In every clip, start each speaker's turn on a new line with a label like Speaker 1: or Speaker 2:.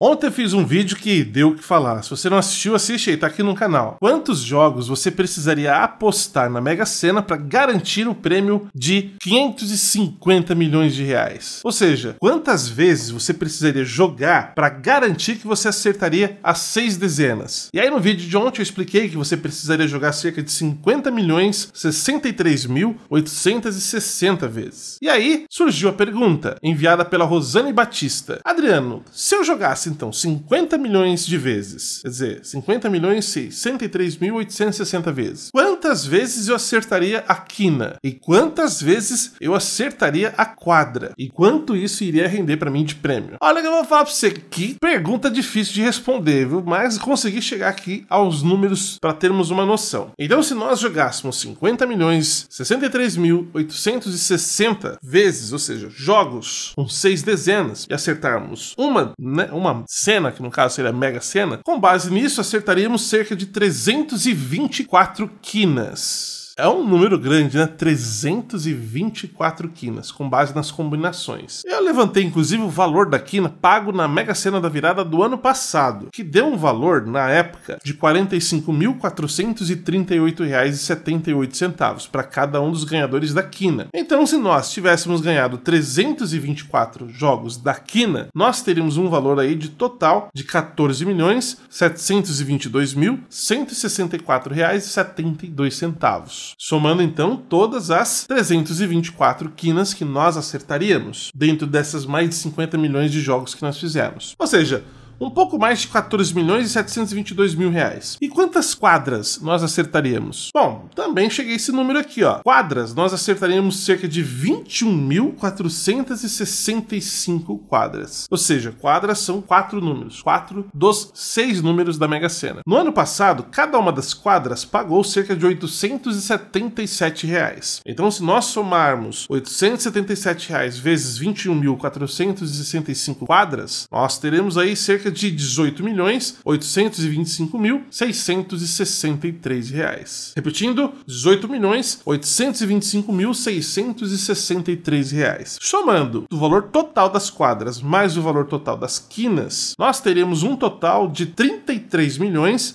Speaker 1: Ontem eu fiz um vídeo que deu o que falar. Se você não assistiu, assiste aí, tá aqui no canal. Quantos jogos você precisaria apostar na Mega Sena para garantir o prêmio de 550 milhões de reais? Ou seja, quantas vezes você precisaria jogar para garantir que você acertaria as seis dezenas? E aí no vídeo de ontem eu expliquei que você precisaria jogar cerca de 50 milhões 63 mil 860 vezes. E aí surgiu a pergunta, enviada pela Rosane Batista: Adriano, se eu jogasse então 50 milhões de vezes, quer dizer, 50 milhões 103.860 vezes. Quanto quantas vezes eu acertaria a quina e quantas vezes eu acertaria a quadra e quanto isso iria render para mim de prêmio. Olha que eu vou falar para você que pergunta difícil de responder, viu? Mas consegui chegar aqui aos números para termos uma noção. Então, se nós jogássemos 50 milhões 63.860 vezes, ou seja, jogos com seis dezenas e acertarmos uma, né, uma cena, que no caso seria a mega cena, com base nisso acertaríamos cerca de 324 quinas Demas. É um número grande, né? 324 quinas, com base nas combinações. Eu levantei inclusive o valor da quina pago na Mega Sena da virada do ano passado, que deu um valor, na época, de R$ 45.438,78 para cada um dos ganhadores da quina. Então, se nós tivéssemos ganhado 324 jogos da quina, nós teríamos um valor aí de total de R$ 14.722.164,72 somando então todas as 324 quinas que nós acertaríamos dentro dessas mais de 50 milhões de jogos que nós fizemos. Ou seja, um pouco mais de 14 milhões e 722 mil reais. E quantas quadras nós acertaríamos? Bom, também cheguei a esse número aqui, ó. Quadras, nós acertaríamos cerca de 21.465 quadras. Ou seja, quadras são quatro números, quatro dos seis números da Mega Sena. No ano passado, cada uma das quadras pagou cerca de 877 reais. Então, se nós somarmos 877 reais vezes 21.465 quadras, nós teremos aí cerca cerca de 18 milhões 825 mil 663 reais. Repetindo, 18 milhões 825 mil 663 reais. Somando o valor total das quadras mais o valor total das quinas, nós teremos um total de 33 milhões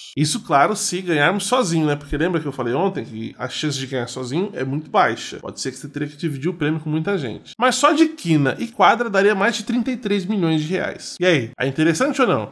Speaker 1: Isso, claro, se ganharmos sozinho, né? Porque lembra que eu falei ontem que a chance de ganhar sozinho é muito baixa. Pode ser que você teria que dividir o prêmio com muita gente. Mas só de quina e quadra daria mais de 33 milhões de reais. E aí, é interessante ou não?